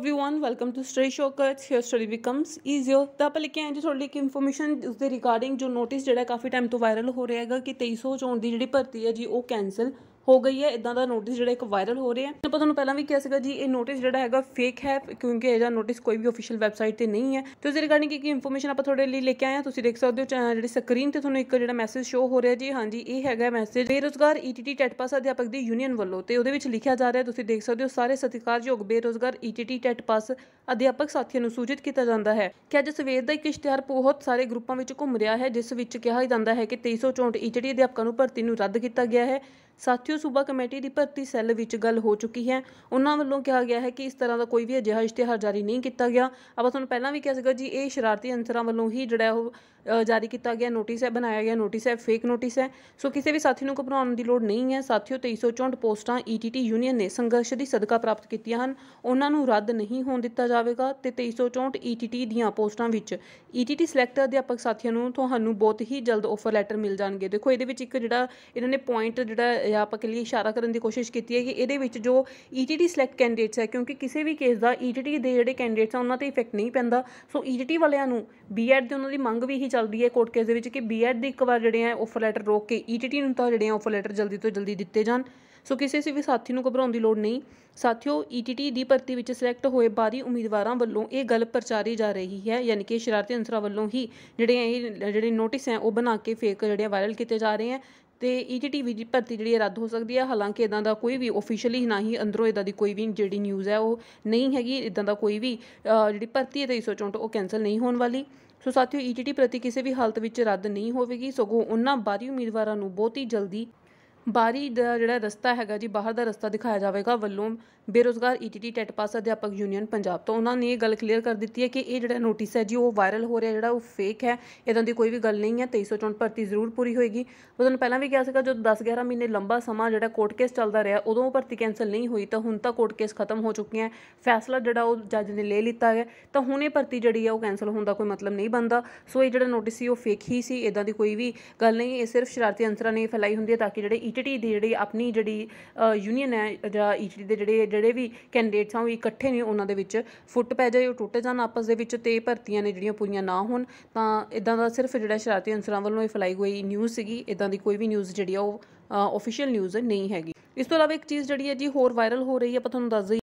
everyone welcome to study shortcuts here study becomes easier ਤਾਂ ਆਪਾਂ ਲੈ ਕੇ ਆਏ ਜੀ ਤੁਹਾਡੇ ਲਈ ਇੱਕ ਇਨਫੋਰਮੇਸ਼ਨ ਉਸ ਦੇ ਰਿਗਾਰਡਿੰਗ ਜੋ ਨੋਟਿਸ ਜਿਹੜਾ ਕਾਫੀ ਟਾਈਮ ਤੋਂ ਵਾਇਰਲ ਹੋ ਰਿਹਾ ਹੈਗਾ ਕਿ 2300 ਚੋਣ ਦੀ ਜਿਹੜੀ ਭਰਤੀ ਹੈ ਜੀ ਉਹ ਕੈਨਸਲ ਹੋ ਗਈ ਹੈ ਇਦਾਂ ਦਾ ਨੋਟਿਸ ਜਿਹੜਾ ਇੱਕ ਵਾਇਰਲ ਹੋ ਰਿਹਾ ਹੈ ਆਪਾਂ ਤੁਹਾਨੂੰ ਪਹਿਲਾਂ ਵੀ ਕਿਹਾ ਸੀਗਾ ਜੀ ਇਹ ਨੋਟਿਸ ਜਿਹੜਾ ਹੈਗਾ ਫੇਕ ਹੈ ਕਿਉਂਕਿ ਇਹਦਾ ਨੋਟਿਸ ਕੋਈ ਵੀ ਅਫੀਸ਼ੀਅਲ ਵੈਬਸਾਈਟ ਤੇ ਨਹੀਂ ਹੈ ਤੇ ਉਸ ਰਿਗਾਰਡਿੰਗ ਕੀ ਕੀ ਇਨਫੋਰਮੇਸ਼ਨ ਆਪਾਂ ਤੁਹਾਡੇ ਲਈ ਲੈ ਕੇ ਆਏ ਆ ਤੁਸੀਂ ਦੇਖ ਸਕਦੇ ਹੋ ਜਿਹੜੀ ਸਕਰੀਨ ਤੇ ਤੁਹਾਨੂੰ ਇੱਕ ਜਿਹੜਾ ਮੈਸੇਜ ਸ਼ੋ ਹੋ ਰਿਹਾ ਜੀ ਹਾਂਜੀ ਇਹ ਹੈਗਾ ਮੈਸੇਜ ਬੇਰੋਜ਼ਗਾਰ ਈਟੀਟੀ e ਟੈਟਪਾਸ ਪਾਸ ਅਧਿਆਪਕ ਦੀ ਯੂਨੀਅਨ ਵੱਲੋਂ ਤੇ ਉਹਦੇ ਵਿੱਚ ਲਿਖਿਆ ਜਾ ਰਿਹਾ ਤੁਸੀਂ ਦੇਖ ਸਕਦੇ ਹੋ ਸਾਰੇ ਸਤਿਕਾਰਯੋਗ ਬੇਰੋਜ਼ਗਾਰ ਈਟੀਟੀ e ਟੈਟਪਾਸ ਪਾਸ ਅਧਿਆਪਕ ਸਾਥੀਆਂ ਨੂੰ ਸੂਚਿਤ ਕੀਤਾ ਜਾਂਦਾ ਹੈ ਕਿ ਅੱਜ ਸਵੇਰ ਦਾ ਇੱਕ ਇਸ਼ਤਿਹਾਰ ਬਹੁਤ ਸਾਰੇ ਗਰੁੱਪਾਂ ਵਿੱਚ ਘੁੰਮ ਰਿਹਾ ਹੈ ਜਿਸ ਵਿੱਚ ਕਿਹਾ ਜਾਂਦਾ ਹੈ ਕਿ 2364 ਈਟੀਟੀ e ਅਧਿਆਪਕਾਂ ਨੂੰ ਭਰਤੀ ਨੂੰ ਰੱਦ ਕੀਤਾ ਗਿਆ ਹੈ ਸਾਥੀਓ ਸੂਬਾ ਕਮੇਟੀ ਦੀ ਭਰਤੀ ਸੈੱਲ ਵਿੱਚ ਗੱਲ ਹੋ ਚੁੱਕੀ ਹੈ ਉਹਨਾਂ ਵੱਲੋਂ ਕਿਹਾ ਗਿਆ ਹੈ ਕਿ ਇਸ ਤਰ੍ਹਾਂ ਦਾ ਕੋਈ ਵੀ ਅਜਿਹਾ ਇਸ਼ਤਿਹਾਰ ਜਾਰੀ ਨਹੀਂ ਕੀਤਾ ਗਿਆ ਆਪਾਂ ਤੁਹਾਨੂੰ ਪਹਿਲਾਂ ਵੀ ਕਿਹਾ ਸੀਗਾ ਜੀ ਇਹ ਸ਼ਰਾਰਤੀ ਅੰਸਰਾਂ ਵੱਲੋਂ ਹੀ ਜਿਹੜਾ ਉਹ ਜਾਰੀ ਕੀਤਾ ਗਿਆ ਨੋਟਿਸ ਹੈ ਬਣਾਇਆ ਗਿਆ ਨੋਟਿਸ ਹੈ ਫੇਕ ਨੋਟਿਸ ਹੈ ਸੋ ਕਿਸੇ ਵੀ ਸਾਥੀ ਨੂੰ ਘਬਰਾਉਣ ਦੀ ਲੋੜ ਨਹੀਂ ਹੈ ਸਾਥੀਓ 2364 ਪੋਸਟਾਂ ਈਟੀਟੀ e ਯੂਨੀਅਨ ਨੇ ਸੰਘਰਸ਼ ਦੀ ਸਦਕਾ ਪ੍ਰਾਪਤ ਕੀਤੀਆਂ ਹਨ ਉਹਨਾਂ ਨੂੰ ਰੱਦ ਨਹੀਂ ਹੋਣ ਦਿੱਤਾ ਜਾਵੇਗਾ ਤੇ 2364 ਈਟੀਟੀ e ਦੀਆਂ ਪੋਸਟਾਂ ਵਿੱਚ ਈਟੀਟੀ e ਸਿਲੈਕਟਰ ਅਧਿਆਪਕ ਸਾਥੀਆਂ ਨੂੰ ਤੁਹਾਨੂੰ ਬਹੁਤ ਹੀ ਜਲਦ ਆਫਰ ਲੈਟਰ ਮਿਲ ਜਾਣਗੇ ਦੇਖੋ ਇਹਦੇ ਵਿੱਚ ਇੱਕ ਜਿਹੜਾ ਇਹਨਾਂ ਨੇ ਪੁਆਇੰਟ ਜਿਹੜਾ ਜਾਂ ਆਪਾਂ ਕਿ ਲਈ ਇਸ਼ਾਰਾ ਕਰਨ ਦੀ ਕੋਸ਼ਿਸ਼ ਕੀਤੀ ਹੈ ਕਿ ਇਹਦੇ ਵਿੱਚ ਜੋ ਈਟੀਟੀ ਸਿਲੈਕਟ ਕੈਂਡੀਡੇਟਸ ਹੈ ਕਿਉਂਕਿ ਕਿਸੇ ਵੀ ਕੇਸ ਦਾ ਈਟੀਟੀ e ਦੇ ਜਿਹੜੇ ਕੈਂਡੀਡੇਟਸ ਆ ਉਹਨਾਂ ਤੇ ਇਫੈਕਟ ਨਹੀਂ ਪੈਂਦਾ ਸੋ ਈਟੀਟੀ e ਵਾਲਿਆਂ ਨੂੰ ਬੀਐਡ ਦੀ ਉਹਨਾਂ ਦੀ ਮੰਗ ਵੀ ਹੀ ਚੱਲਦੀ ਹੈ ਕੋਰਟ ਕੇਸ ਦੇ ਵਿੱਚ ਕਿ ਬੀਐਡ ਦੇ ਇੱਕ ਵਾਰ ਜਿਹੜੇ ਆ ਆਫਰ ਲੈਟਰ ਰੋਕ ਕੇ ਈਟੀਟੀ e ਨੂੰ ਤਾਂ ਜਿਹੜੇ ਆ ਆਫਰ ਲੈਟਰ ਜਲਦੀ ਤੋਂ ਜਲਦੀ ਦਿੱਤੇ ਜਾਣ ਸੋ ਕਿਸੇ ਵੀ ਸਾਥੀ ਨੂੰ ਘਬਰਾਉਣ ਦੀ ਲੋੜ ਨਹੀਂ ਸਾਥਿਓ ਈਟੀਟੀ ਦੀ ਭਰਤੀ ਵਿੱਚ ਸਿਲੈਕਟ ਹੋਏ ਬਾਰੀ ਉਮੀਦਵਾਰਾਂ ਵੱਲੋਂ ਇਹ ਗੱਲ ਪ੍ਰਚਾਰੀ ਜਾ ਰਹੀ ਹੈ ਯਾਨੀ ਕਿ ਸ਼ਰਾਰਤੀ ਅੰਸਰਾਂ ਵੱਲੋਂ ਹੀ ਜਿਹੜੇ ਇਹ ਜਿਹੜੇ ਨੋਟਿਸ ਹੈ ਉਹ ਬਣਾ ਕੇ ਫੇਕ ਜਿਹੜੇ ਵਾਇਰਲ ਕੀਤੇ ਜਾ ਰਹੇ ਹੈ ਤੇ ਈਟੀਟੀਵੀ ਦੀ ਭਰਤੀ ਜਿਹੜੀ ਰੱਦ ਹੋ ਸਕਦੀ ਹੈ ਹਾਲਾਂਕਿ ਇਦਾਂ ਦਾ ਕੋਈ ਵੀ ਆਫੀਸ਼ੀਅਲੀ ਨਾ ਹੀ ਅੰਦਰੋਂ ਇਦਾਂ ਦੀ ਕੋਈ ਵੀ ਜਿਹੜੀ ਨਿਊਜ਼ ਹੈ ਉਹ ਨਹੀਂ ਹੈਗੀ ਇਦਾਂ ਦਾ ਕੋਈ ਵੀ ਜਿਹੜੀ ਭਰਤੀ ਹੈ 2364 ਉਹ ਕੈਨਸਲ ਨਹੀਂ ਹੋਣ ਵਾਲੀ ਸੋ ਸਾਥੀਓ ਈਟੀਟੀ e ਪ੍ਰਤੀ ਕਿਸੇ ਵੀ ਹਾਲਤ ਵਿੱਚ ਰੱਦ ਨਹੀਂ ਹੋਵੇਗੀ ਸਗੋਂ ਉਹਨਾਂ ਬਾਰੀ ਉਮੀਦਵਾਰਾਂ ਨੂੰ ਬਹੁਤ ਹੀ ਜਲਦੀ ਬਾਹਰੀ ਦਾ ਜਿਹੜਾ ਰਸਤਾ ਹੈਗਾ ਜੀ ਬਾਹਰ ਦਾ ਰਸਤਾ ਦਿਖਾਇਆ ਜਾਵੇਗਾ ਵੱਲੋਂ ਬੇਰੋਜ਼ਗਾਰ ਈਟੀਟੀ e ਟੈਟ ਪਾਸ ਅਧਿਆਪਕ ਯੂਨੀਅਨ ਪੰਜਾਬ ਤੋਂ ਉਹਨਾਂ ਨੇ ਇਹ ਗੱਲ ਕਲੀਅਰ ਕਰ ਦਿੱਤੀ ਹੈ ਕਿ ਇਹ ਜਿਹੜਾ ਨੋਟਿਸ ਹੈ ਜੀ ਉਹ ਵਾਇਰਲ ਹੋ ਰਿਹਾ ਜਿਹੜਾ ਉਹ ਫੇਕ ਹੈ ਇਦਾਂ ਦੀ ਕੋਈ ਵੀ ਗੱਲ ਨਹੀਂ ਹੈ 2300 ਚੋਂ ਭਰਤੀ ਜ਼ਰੂਰ ਪੂਰੀ ਹੋਏਗੀ ਉਹ ਤੁਹਾਨੂੰ ਪਹਿਲਾਂ ਵੀ ਕਿਹਾ ਸੀਗਾ ਜਦੋਂ 10-11 ਮਹੀਨੇ ਲੰਬਾ ਸਮਾਂ ਜਿਹੜਾ ਕੋਰਟ ਕੇਸ ਚੱਲਦਾ ਰਿਹਾ ਉਦੋਂ ਭਰਤੀ ਕੈਨਸਲ ਨਹੀਂ ਹੋਈ ਤਾਂ ਹੁਣ ਤਾਂ ਕੋਰਟ ਕੇਸ ਖਤਮ ਹੋ ਚੁੱਕੇ ਚੁੱਕੀਆਂ ਫੈਸਲਾ ਜਿਹੜਾ ਉਹ ਜੱਜ ਨੇ ਲੈ ਲਿੱਤਾ ਹੈ ਤਾਂ ਹੁਣ ਇਹ ਭਰਤੀ ਜਿਹੜੀ ਹੈ ਉਹ ਕੈਨਸਲ ਹੋਣ ਦਾ ਕੋਈ ਮਤਲਬ ਨਹੀਂ ਬਣਦਾ ਸੋ ਇਹ ਜਿਹੜਾ ਨੋਟਿਸ ਸੀ ਉਹ ਫੇਕ ਹੀ ਸੀ ਇਦਾਂ ਦੀ ਕੋਈ ਵੀ ਗੱਲ ਨਹੀਂ ਇਹ ਸਿਰਫ ਸ਼ਰਾਰਤੀ ਅੰਸਰਾਂ ਨੇ ਫੈਲਾਈ ਹੁੰਦੀ ਹੈ ਤਾਂ ਕਿ ਜਿਹੜੇ ਈਟੀਟੀ ਦੀ ਜਿਹੜੀ ਆਪਣੀ ਜਿਹੜੀ ਯੂਨੀਅਨ ਹੈ ਜਾਂ ਈਟੀਟੀ ਦੇ ਜਿਹੜੇ ਜਿਹੜੇ ਵੀ ਕੈਂਡੀਡੇਟਸ ਆ ਉਹ ਇਕੱਠੇ ਨੇ ਉਹਨਾਂ ਦੇ ਵਿੱਚ ਫੁੱਟ ਪੈ ਜਾਏ ਉਹ ਟੁੱਟ ਜਾਣ ਆਪਸ ਦੇ ਵਿੱਚ ਤੇ ਭਰਤੀਆਂ ਨੇ ਜਿਹੜੀਆਂ ਪੂਰੀਆਂ ਨਾ ਹੋਣ ਤਾਂ ਇਦਾਂ ਦਾ ਸਿਰਫ ਜਿਹੜਾ ਸ਼ਰਾਰਤੀ ਅਨਸਰਾਂ ਵੱਲੋਂ ਇਹ ਫਲਾਈ ਹੋਈ ਨਿਊਜ਼ ਸੀਗੀ ਇਦਾਂ ਦੀ ਕੋਈ ਵੀ ਨਿਊਜ਼ ਜਿਹੜੀ ਆ ਉਹ ਆਫੀਸ਼ੀਅਲ ਨਿਊਜ਼ ਨਹੀਂ ਹੈਗੀ ਇਸ ਤੋਂ ਇਲਾਵਾ ਇੱਕ ਚੀਜ਼ ਜਿਹੜੀ ਹੈ ਜੀ ਹੋਰ ਵਾਇਰਲ ਹੋ ਰਹੀ ਹੈ ਆਪਾਂ ਤੁਹਾਨੂੰ ਦੱਸ ਦਈਏ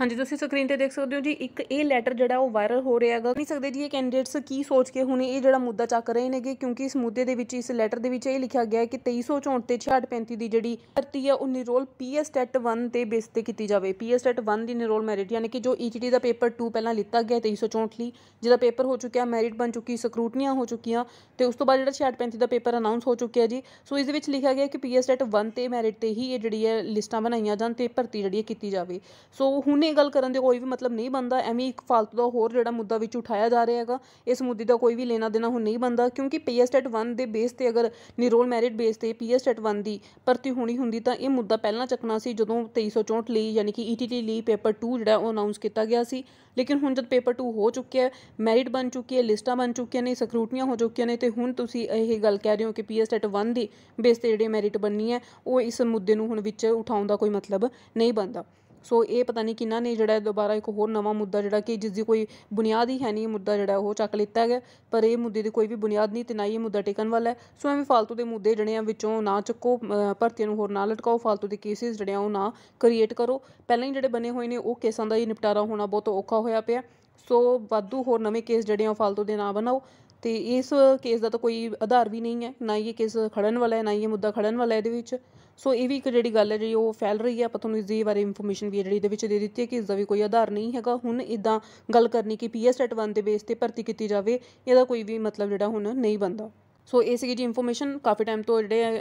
ਹਾਂਜੀ ਤੁਸੀਂ ਸਕਰੀਨ ਤੇ ਦੇਖ ਸਕਦੇ ਹੋ ਜੀ ਇੱਕ ਇਹ ਲੈਟਰ ਜਿਹੜਾ ਉਹ ਵਾਇਰਲ ਹੋ ਰਿਹਾ ਹੈਗਾ ਨਹੀਂ ਸਕਦੇ ਜੀ ਇਹ ਕੈਂਡੀਡੇਟਸ ਕੀ ਸੋਚ ਕੇ ਹੁਣ ਇਹ ਜਿਹੜਾ ਮੁੱਦਾ ਚੱਕ ਰਹੇ ਨੇਗੇ ਕਿਉਂਕਿ ਇਸ ਮੁੱਦੇ ਦੇ ਵਿੱਚ ਇਸ ਲੈਟਰ ਦੇ ਵਿੱਚ ਇਹ ਲਿਖਿਆ ਗਿਆ ਹੈ ਕਿ 2364 ਤੇ 6635 ਦੀ ਜਿਹੜੀ ਭਰਤੀ ਹੈ ਉਹ ਨਿਰੋਲ ਪੀਐਸ ਟੈਟ 1 ਤੇ ਬੇਸ ਤੇ ਕੀਤੀ ਜਾਵੇ ਪੀਐਸ ਟੈਟ 1 ਦੀ ਨਿਰੋਲ ਮੈਰਿਟ ਯਾਨੀ ਕਿ ਜੋ ਈਟੀਟੀ e ਦਾ ਪੇਪਰ 2 ਪਹਿਲਾਂ ਲਿੱਤਾ ਗਿਆ 2364 ਲਈ ਜਿਹਦਾ ਪੇਪਰ ਹੋ ਚੁੱਕਿਆ ਮੈਰਿਟ ਬਣ ਚੁੱਕੀ ਸਕਰੂਟਨੀਆਂ ਹੋ ਚੁੱਕੀਆਂ ਤੇ ਉਸ ਤੋਂ ਬਾਅਦ ਜਿਹੜਾ 6635 ਦਾ ਪੇਪਰ ਅਨਾਉਂਸ ਹੋ ਚੁੱਕਿਆ ਜੀ ਸੋ ਇਸ ਦੇ ਵਿੱਚ ਲਿਖਿਆ ਗਿਆ ਕਿ ਪੀਐਸ ਟੈਟ 1 ਤੇ ਮੈਰਿਟ ਤੇ ਹੀ ਇਹ ਜਿਹੜੀ ਹੈ ਲਿਸਟਾਂ ਬਣਾਈਆਂ ਜਾਣ ਤੇ ਭਰਤੀ ਜਿਹੜੀ ਕੀਤੀ ਜਾਵੇ ਸੋ ਹੁਣ ਇਹ ਗੱਲ ਕਰਨ ਦੇ ਕੋਈ ਵੀ ਮਤਲਬ ਨਹੀਂ ਬੰਦਾ ਐਵੇਂ ਇੱਕ ਫਾਲਤੂ ਦਾ ਹੋਰ ਜਿਹੜਾ ਮੁੱਦਾ ਵਿੱਚ ਉਠਾਇਆ ਜਾ ਰਿਹਾ ਹੈਗਾ ਇਸ ਮੁੱਦੇ ਦਾ ਕੋਈ ਵੀ ਲੈਣਾ ਦੇਣਾ ਹੁਣ ਨਹੀਂ ਬੰਦਾ ਕਿਉਂਕਿ ਪੀਐਸ 1 ਦੇ ਬੇਸ ਤੇ ਅਗਰ ਨਿਰੋਲ ਮੈਰਿਟ ਬੇਸ ਤੇ ਪੀਐਸ 1 ਦੀ ਭਰਤੀ ਹੋਣੀ ਹੁੰਦੀ ਤਾਂ ਇਹ ਮੁੱਦਾ ਪਹਿਲਾਂ ਚੱਕਣਾ ਸੀ ਜਦੋਂ 2364 ਲਈ ਯਾਨੀ ਕਿ ਈਟੀਟੀ e ਲਈ ਪੇਪਰ 2 ਜਿਹੜਾ ਉਹ ਅਨਾਉਂਸ ਕੀਤਾ ਗਿਆ ਸੀ ਲੇਕਿਨ ਹੁਣ ਜਦ ਪੇਪਰ 2 ਹੋ ਚੁੱਕਿਆ ਹੈ ਮੈਰਿਟ ਬਣ ਚੁੱਕੀ ਹੈ ਲਿਸਟਾਂ ਬਣ ਚੁੱਕੀਆਂ ਨੇ ਸਕਰੂਟਨੀਆਂ ਹੋ ਚੁੱਕੀਆਂ ਨੇ ਤੇ ਹੁਣ ਤੁਸੀਂ ਇਹ ਗੱਲ ਕਹਿ ਰਹੇ ਹੋ ਕਿ ਪੀਐਸ ਸਟੇਟ 1 ਦੀ ਬੇਸ ਤੇ ਜਿਹੜੀ ਮੈਰਿਟ ਬਣਨੀ ਹੈ ਉਹ ਇਸ ਮੁੱਦੇ ਨੂੰ ਹੁਣ ਵਿੱਚ ਉਠਾਉਣ ਦਾ ਕੋਈ ਮਤਲਬ ਨਹੀਂ ਬਣਦਾ ਸੋ ਇਹ ਪਤਾ ਨਹੀਂ ਕਿੰਨਾ ਨੇ ਜਿਹੜਾ ਦੁਬਾਰਾ ਇੱਕ ਹੋਰ ਨਵਾਂ ਮੁੱਦਾ ਜਿਹੜਾ ਕਿ ਜਿਸ ਦੀ ਕੋਈ ਬੁਨਿਆਦ ਹੀ ਹੈ ਨਹੀਂ ਮੁੱਦਾ ਜਿਹੜਾ ਉਹ ਚੱਕ ਲਿੱਤਾ ਗਿਆ ਪਰ ਇਹ ਮੁੱਦੇ ਦੀ ਕੋਈ ਵੀ ਬੁਨਿਆਦ ਨਹੀਂ ਤੇ ਨਾ ਇਹ ਮੁੱਦਾ ਟਿਕਣ ਵਾਲਾ ਹੈ ਸੋ ਐਵੇਂ ਫਾਲਤੂ ਦੇ ਮੁੱਦੇ ਜਿਹੜੇ ਆ ਵਿੱਚੋਂ ਨਾ ਚੱਕੋ ਭਰਤੀਆਂ ਨੂੰ ਹੋਰ ਨਾ ਲਟਕਾਓ ਫਾਲਤੂ ਦੇ ਕੇਸਿਸ ਜਿਹੜੇ ਆ ਉਹ ਨਾ ਕ੍ਰੀਏਟ ਕਰੋ ਪਹਿਲਾਂ ਹੀ ਜਿਹੜੇ ਬਣੇ ਹੋਏ ਨੇ ਉਹ ਕੇਸਾਂ ਦਾ ਹੀ ਨਿਪਟਾਰਾ ਹੋਣਾ ਬਹੁਤ ਔਖਾ ਹੋਇਆ ਪਿਆ ਸੋ ਵਾਧੂ ਹੋਰ ਨਵੇਂ ਕੇਸ ਜਿਹੜੇ ਆ ਫਾਲਤੂ ਦੇ ਨਾ ਬਣਾਓ ਤੇ ਇਸ ਕੇਸ ਦਾ ਤਾਂ ਕੋਈ ਆਧਾਰ ਵੀ ਨਹੀਂ ਹੈ ਨਾ ਇਹ ਕੇਸ ਖੜਨ ਵਾਲਾ ਹੈ ਨਾ ਇਹ ਮੁੱਦਾ ਖੜਨ ਵਾਲਾ ਹੈ ਇਹਦੇ ਵਿੱਚ ਸੋ ਇਹ ਵੀ ਇੱਕ ਜਿਹੜੀ ਗੱਲ ਹੈ ਜਿਹੜੀ ਉਹ ਫੈਲ ਰਹੀ ਹੈ ਆਪਾਂ ਤੁਹਾਨੂੰ ਇਸ ਦੇ ਬਾਰੇ ਇਨਫੋਰਮੇਸ਼ਨ ਵੀ ਜਿਹੜੀ ਇਹਦੇ ਵਿੱਚ ਦੇ ਦਿੱਤੀ ਹੈ ਕਿ ਇਸ ਦਾ ਵੀ ਕੋਈ ਆਧਾਰ ਨਹੀਂ ਹੈਗਾ ਹੁਣ ਇਦਾਂ ਗੱਲ ਕਰਨੀ ਕਿ ਪੀਐਸ 1 ਦੇ ਬੇਸ ਤੇ ਭਰਤੀ ਕੀਤੀ ਜਾਵੇ ਇਹਦਾ ਕੋਈ ਵੀ ਮਤਲਬ ਜਿਹੜਾ ਹੁਣ ਨਹੀਂ ਬਣਦਾ ਸੋ ਇਹ ਸੀਗੀ ਜੀ ਇਨਫੋਰਮੇਸ਼ਨ ਕਾਫੀ ਟਾਈਮ ਤੋਂ ਜਿਹੜੇ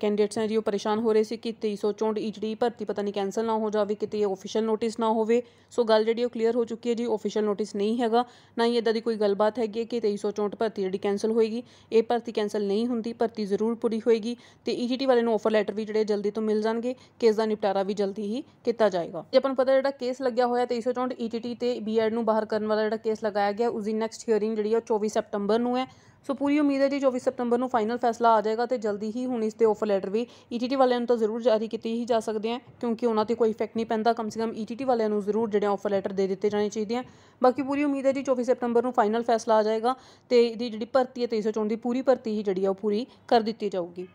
ਕੈਂਡੀਡੇਟਸ ਨੇ ਜੀ ਉਹ ਪਰੇਸ਼ਾਨ ਹੋ ਰਹੇ ਸੀ ਕਿ 2364 ਈਟੀਡੀ ਭਰਤੀ ਪਤਾ ਨਹੀਂ ਕੈਨਸਲ ਨਾ ਹੋ ਜਾਵੇ ਕਿਤੇ ਆਫੀਸ਼ੀਅਲ ਨੋਟਿਸ ਨਾ ਹੋਵੇ ਸੋ ਗੱਲ ਜਿਹੜੀ ਉਹ ਕਲੀਅਰ ਹੋ ਚੁੱਕੀ ਹੈ ਜੀ ਆਫੀਸ਼ੀਅਲ ਨੋਟਿਸ ਨਹੀਂ ਹੈਗਾ ਨਾ ਹੀ ਇਦਾਂ ਦੀ ਕੋਈ ਗੱਲਬਾਤ ਹੈਗੀ ਕਿ 2364 ਭਰਤੀ ਜਿਹੜੀ ਕੈਨਸਲ ਹੋਏਗੀ ਇਹ ਭਰਤੀ ਕੈਨਸਲ ਨਹੀਂ ਹੁੰਦੀ ਭਰਤੀ ਜ਼ਰੂਰ ਪੂਰੀ ਹੋਏਗੀ ਤੇ ਈਟੀਡੀ e ਵਾਲੇ ਨੂੰ ਆਫਰ ਲੈਟਰ ਵੀ ਜਿਹੜੇ ਜਲਦੀ ਤੋਂ ਮਿਲ ਜਾਣਗੇ ਕੇਸ ਦਾ ਨਿਪਟਾਰਾ ਵੀ ਜਲਦੀ ਹੀ ਕੀਤਾ ਜਾਏਗਾ ਜੇ ਆਪਾਂ ਨੂੰ ਪਤਾ ਜਿਹੜਾ ਕੇਸ ਲੱਗਿਆ ਹੋਇਆ 2364 ਈਟੀਟੀ e ਤੇ ਬੀਐਡ ਨੂੰ ਬਾਹਰ ਕਰਨ ਵਾਲਾ ਜਿਹੜਾ ਕੇਸ ਲਗਾਇਆ ਗਿਆ ਉਸ ਦੀ ਨੈਕਸਟ ਹੀਅਰਿੰਗ ਜਿਹੜੀ ਹੈ 24 ਸਪਟੰਬਰ ਨੂੰ ਹੈ ਸੋ ਪੂਰੀ ਉਮੀਦ ਹੈ ਜੀ 24 ਸਤੰਬਰ ਨੂੰ ਫਾਈਨਲ ਫੈਸਲਾ ਆ ਜਾਏਗਾ ਤੇ ਜਲਦੀ ਹੀ ਹੁਣ ਇਸ ਤੇ ਆਫਰ ਲੈਟਰ ਵੀ ETT ਵਾਲਿਆਂ ਨੂੰ ਤਾਂ ਜ਼ਰੂਰ ਜਾਰੀ ਕੀਤੇ ਹੀ ਜਾ ਸਕਦੇ ਆ ਕਿਉਂਕਿ ਉਹਨਾਂ ਤੇ ਕੋਈ ਇਫੈਕਟ ਨਹੀਂ ਪੈਂਦਾ ਕਮ ਸੇ ਕਮ ETT ਵਾਲਿਆਂ ਨੂੰ ਜ਼ਰੂਰ ਜਿਹੜੇ ਆਫਰ ਲੈਟਰ ਦੇ ਦਿੱਤੇ ਜਾਣੇ ਚਾਹੀਦੇ ਆ ਬਾਕੀ ਪੂਰੀ ਉਮੀਦ ਹੈ ਜੀ 24 ਸਤੰਬਰ ਨੂੰ ਫਾਈਨਲ ਫੈਸਲਾ ਆ ਜਾਏਗਾ ਤੇ ਇਹਦੀ ਜਿਹੜੀ ਭਰਤੀ ਹੈ 2324 ਦੀ ਪੂਰੀ ਭਰਤੀ ਹੀ ਜਿਹੜੀ ਆ ਉਹ ਪੂਰੀ ਕਰ ਦਿੱਤੀ ਜਾਊਗੀ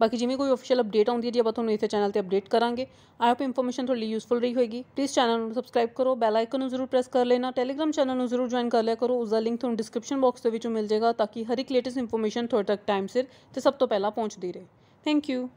ਬਾਕੀ ਜਿਵੇਂ ਕੋਈ ਅਫੀਸ਼ੀਅਲ ਅਪਡੇਟ ਆਉਂਦੀ ਹੈ ਜੀ ਆਪਾਂ ਤੁਹਾਨੂੰ ਇਸੇ ਚੈਨਲ ਤੇ ਅਪਡੇਟ ਕਰਾਂਗੇ ਆਈ ਹੋਪ ਇਨਫੋਰਮੇਸ਼ਨ ਤੁਹਾਡੇ ਲਈ ਯੂਸਫੁਲ ਰਹੀ ਹੋਏਗੀ ਪਲੀਜ਼ ਚੈਨਲ ਨੂੰ ਸਬਸਕ੍ਰਾਈਬ ਕਰੋ ਬੈਲ ਆਈਕਨ ਨੂੰ ਜ਼ਰੂਰ ਪ੍ਰੈਸ ਕਰ ਲੈਣਾ ਟੈਲੀਗ੍ਰਾਮ ਚੈਨਲ ਨੂੰ ਜ਼ਰੂਰ ਜੁਆਇਨ ਕਰ ਲਿਆ ਕਰੋ ਉਸ ਦਾ ਲਿੰਕ ਤੁਹਾਨੂੰ ਡਿਸਕ੍ਰਿਪਸ਼ਨ ਬਾਕਸ ਦੇ ਵਿੱਚੋਂ ਮਿਲ ਜਾਏਗਾ ਤਾਂ ਕਿ ਹਰ ਇੱਕ ਲੇਟੈਸਟ ਇਨਫੋਰਮੇਸ਼ਨ ਤੁਹਾਡੇ ਤੱਕ ਟਾਈਮ ਸਿਰ ਤੇ ਸਭ ਤੋਂ ਪਹਿਲਾਂ ਪਹੁੰਚਦੀ ਰਹੇ ਥੈਂਕ ਯੂ